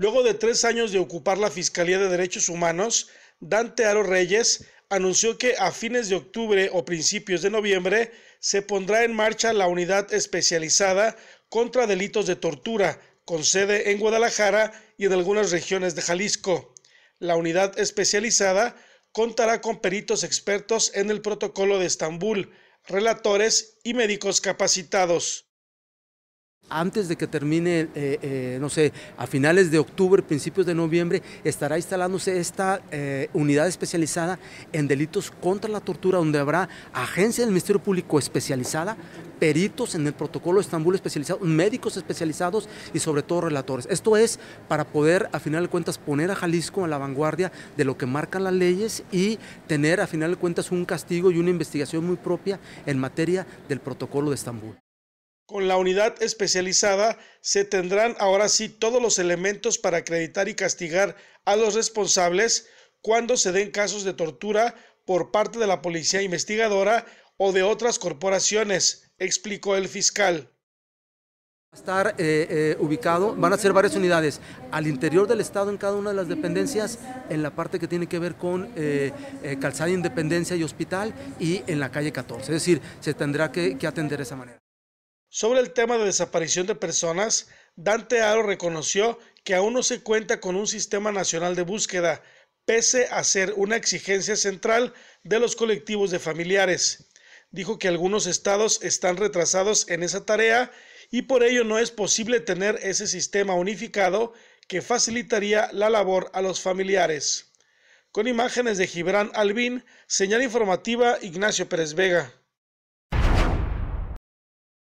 Luego de tres años de ocupar la Fiscalía de Derechos Humanos, Dante Aro Reyes anunció que a fines de octubre o principios de noviembre se pondrá en marcha la unidad especializada contra delitos de tortura, con sede en Guadalajara y en algunas regiones de Jalisco. La unidad especializada contará con peritos expertos en el protocolo de Estambul, relatores y médicos capacitados antes de que termine, eh, eh, no sé, a finales de octubre, principios de noviembre, estará instalándose esta eh, unidad especializada en delitos contra la tortura, donde habrá agencia del Ministerio Público especializada, peritos en el protocolo de Estambul especializado, médicos especializados y sobre todo relatores. Esto es para poder, a final de cuentas, poner a Jalisco a la vanguardia de lo que marcan las leyes y tener, a final de cuentas, un castigo y una investigación muy propia en materia del protocolo de Estambul. Con la unidad especializada se tendrán ahora sí todos los elementos para acreditar y castigar a los responsables cuando se den casos de tortura por parte de la policía investigadora o de otras corporaciones, explicó el fiscal. a estar eh, eh, ubicado, van a ser varias unidades al interior del Estado en cada una de las dependencias, en la parte que tiene que ver con eh, Calzada Independencia y Hospital y en la calle 14. Es decir, se tendrá que, que atender de esa manera. Sobre el tema de desaparición de personas, Dante Aro reconoció que aún no se cuenta con un sistema nacional de búsqueda, pese a ser una exigencia central de los colectivos de familiares. Dijo que algunos estados están retrasados en esa tarea y por ello no es posible tener ese sistema unificado que facilitaría la labor a los familiares. Con imágenes de Gibran Albín, señal informativa Ignacio Pérez Vega.